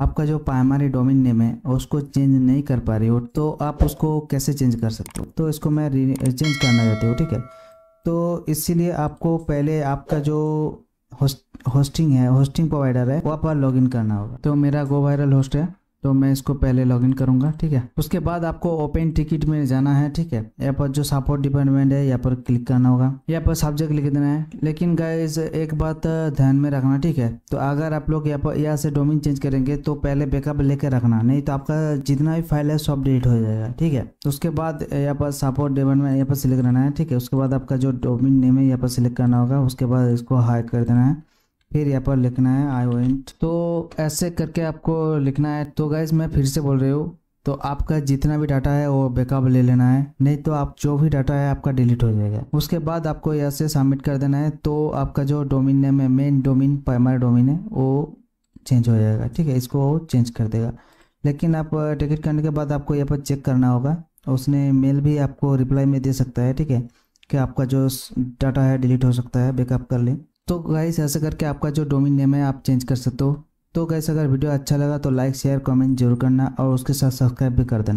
आपका जो primary domain name है उसको चेंज नहीं कर पा रही हो तो आप उसको कैसे चेंज कर सकते हो तो इसको मैं चेंज करना चाहती हूँ ठीक है तो इसीलिए आपको पहले आपका जो होस्ट होस्टिंग है होस्टिंग प्रोवाइडर है वहाँ पर लॉगिन करना होगा तो मेरा गो वायरल होस्ट है तो मैं इसको पहले लॉगिन करूँगा ठीक है उसके बाद आपको ओपन टिकट में जाना है ठीक है यहाँ पर जो सपोर्ट डिपार्टमेंट है यहाँ पर क्लिक करना होगा यहाँ पर सब्जेक्ट लिख देना है लेकिन गाइज एक बात ध्यान में रखना ठीक है तो अगर आप लोग यहाँ पर यहाँ से डोमिन चेंज करेंगे तो पहले बैकअप लेकर रखना नहीं तो आपका जितना भी फाइल है सब डिलीट हो जाएगा ठीक है उसके बाद यहाँ पर सपोर्ट डिपार्टमेंट यहाँ पर सिलेक्ट करना है ठीक है उसके बाद आपका जो डोमिन नेम है यहाँ पर सिलेक्ट करना होगा उसके बाद इसको हाई कर देना है फिर यहाँ पर लिखना है आई वेंट तो ऐसे करके आपको लिखना है तो गाइज मैं फिर से बोल रही हूँ तो आपका जितना भी डाटा है वो बैकअप ले लेना है नहीं तो आप जो भी डाटा है आपका डिलीट हो जाएगा उसके बाद आपको यहाँ से सबमिट कर देना है तो आपका जो डोमिन नेम है मेन डोमिन प्राइमरी डोमिन है वो चेंज हो जाएगा ठीक है इसको वो चेंज कर देगा लेकिन आप टिकट uh, करने के बाद आपको यहाँ पर चेक करना होगा उसने मेल भी आपको रिप्लाई में दे सकता है ठीक है कि आपका जो डाटा है डिलीट हो सकता है बैकअप कर लें तो गाइस ऐसा करके आपका जो डोमिन नेम है आप चेंज कर सकते हो तो गाइस अगर वीडियो अच्छा लगा तो लाइक शेयर कमेंट जरूर करना और उसके साथ सब्सक्राइब भी कर देना